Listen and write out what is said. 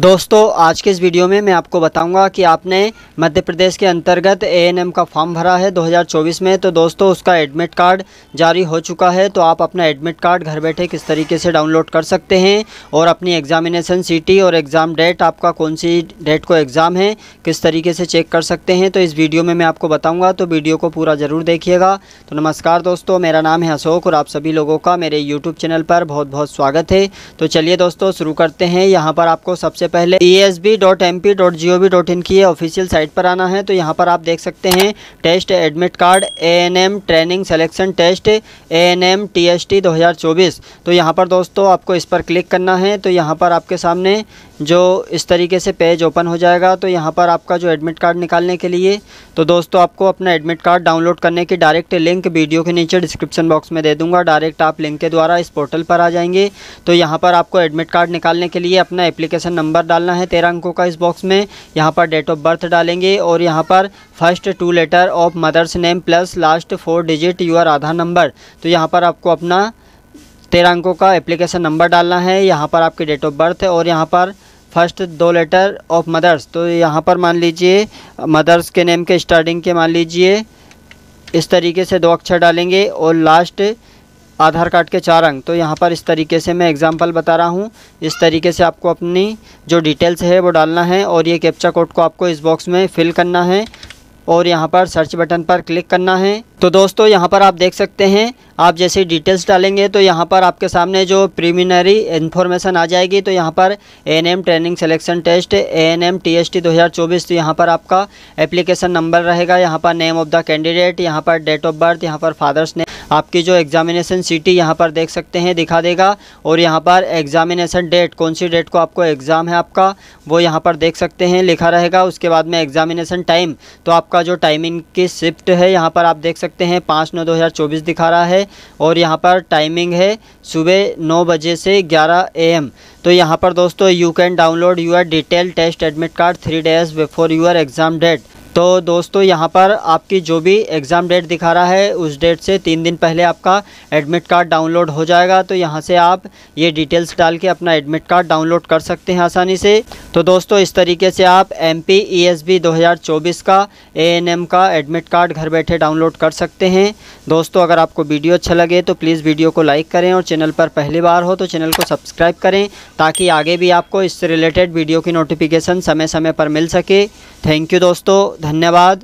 दोस्तों आज के इस वीडियो में मैं आपको बताऊंगा कि आपने मध्य प्रदेश के अंतर्गत एएनएम का फॉर्म भरा है 2024 में तो दोस्तों उसका एडमिट कार्ड जारी हो चुका है तो आप अपना एडमिट कार्ड घर बैठे किस तरीके से डाउनलोड कर सकते हैं और अपनी एग्ज़ामिनेसन सीटी और एग्ज़ाम डेट आपका कौन सी डेट को एग्ज़ाम है किस तरीके से चेक कर सकते हैं तो इस वीडियो में मैं आपको बताऊँगा तो वीडियो को पूरा ज़रूर देखिएगा तो नमस्कार दोस्तों मेरा नाम है अशोक और आप सभी लोगों का मेरे यूट्यूब चैनल पर बहुत बहुत स्वागत है तो चलिए दोस्तों शुरू करते हैं यहाँ पर आपको सबसे सबसे पहले E S B dot M P dot G O V dot in की ऑफिशियल साइट पर आना है तो यहाँ पर आप देख सकते हैं test admit card A N M training selection test A N M T S T दो हज़ार चौबीस तो यहाँ पर दोस्तों आपको इस पर क्लिक करना है तो यहाँ पर आपके सामने जो इस तरीके से पेज ओपन हो जाएगा तो यहाँ पर आपका जो एडमिट कार्ड निकालने के लिए तो दोस्तों आपको अपना एडमिट कार्ड डाउनलोड करने की डायरेक्ट लिंक वीडियो के नीचे डिस्क्रिप्शन बॉक्स में दे दूँगा डायरेक्ट आप लिंक के द्वारा इस पोर्टल पर आ जाएंगे तो यहाँ पर आपको एडमिट कार्ड निकालने के लिए अपना एप्लीकेशन नंबर डालना है तेरह अंकों का इस बॉक्स में यहाँ पर डेट ऑफ बर्थ डालेंगे और यहाँ पर first two letter of mother's name plus last four digit your Aadhaar number तो यहाँ पर आपको अपना तेरह अंकों का एप्लीकेशन नंबर डालना है यहाँ पर आपकी डेट ऑफ बर्थ और यहाँ पर फर्स्ट दो लेटर ऑफ मदर्स तो यहाँ पर मान लीजिए मदर्स के नेम के स्टार्टिंग के मान लीजिए इस तरीके से दो अक्षर डालेंगे और लास्ट आधार कार्ड के चार अंक तो यहाँ पर इस तरीके से मैं एग्ज़ाम्पल बता रहा हूँ इस तरीके से आपको अपनी जो डिटेल्स है वो डालना है और ये कैप्चा कोड को आपको इस बॉक्स में फिल करना है और यहाँ पर सर्च बटन पर क्लिक करना है तो दोस्तों यहाँ पर आप देख सकते हैं आप जैसे डिटेल्स डालेंगे तो यहाँ पर आपके सामने जो प्रीमिनरी इन्फॉर्मेशन आ जाएगी तो यहाँ पर ANM training selection test ANM TST 2024 तो यहाँ पर आपका एप्लीकेशन नंबर रहेगा यहाँ पर नेम ऑफ़ द कैंडिडेट यहाँ पर डेट ऑफ बर्थ यहाँ पर फादर्स नेम आपकी जो एग्जामिनेशन सिटी यहाँ पर देख सकते हैं दिखा देगा और यहाँ पर एग्जामिनेशन डेट कौन सी डेट को आपको एग्ज़ाम है आपका वो यहाँ पर देख सकते हैं लिखा रहेगा उसके बाद में एग्जामिनेशन टाइम तो आपका जो टाइमिंग की शिफ्ट है यहाँ पर आप देख सकते सकते हैं पाँच नौ दो हज़ार चौबीस दिखा रहा है और यहाँ पर टाइमिंग है सुबह नौ बजे से ग्यारह एम तो यहाँ पर दोस्तों you can download your detail test admit card three days before your exam date तो दोस्तों यहाँ पर आपकी जो भी एग्ज़ाम डेट दिखा रहा है उस डेट से तीन दिन पहले आपका एडमिट कार्ड डाउनलोड हो जाएगा तो यहाँ से आप ये डिटेल्स डाल के अपना एडमिट कार्ड डाउनलोड कर सकते हैं आसानी से तो दोस्तों इस तरीके से आप M P E S B दो हज़ार चौबीस का ए एन एम का एडमिट कार्ड घर बैठे डाउनलोड कर सकते हैं दोस्तों अगर आपको वीडियो अच्छा लगे तो प्लीज़ वीडियो को लाइक करें और चैनल पर पहली बार हो तो चैनल को सब्सक्राइब करें ताकि आगे भी आपको इससे रिलेटेड वीडियो की नोटिफिकेशन समय समय पर मिल सके थैंक यू दोस्तों धन्यवाद